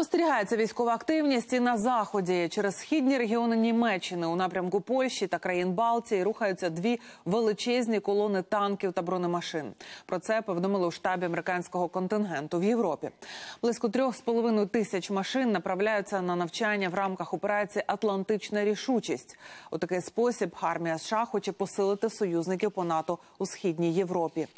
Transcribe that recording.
Спостерігається військова активність і на заході через східні регіони Німеччини у напрямку Польщі та країн Балтії рухаються дві величезні колони танків та бронемашин. Про це повідомили у штабі американського контингенту в Європі. Близько трьох з половиною тисяч машин направляються на навчання в рамках операції Атлантична рішучість. У такий спосіб армія США хоче посилити союзників по НАТО у східній Європі.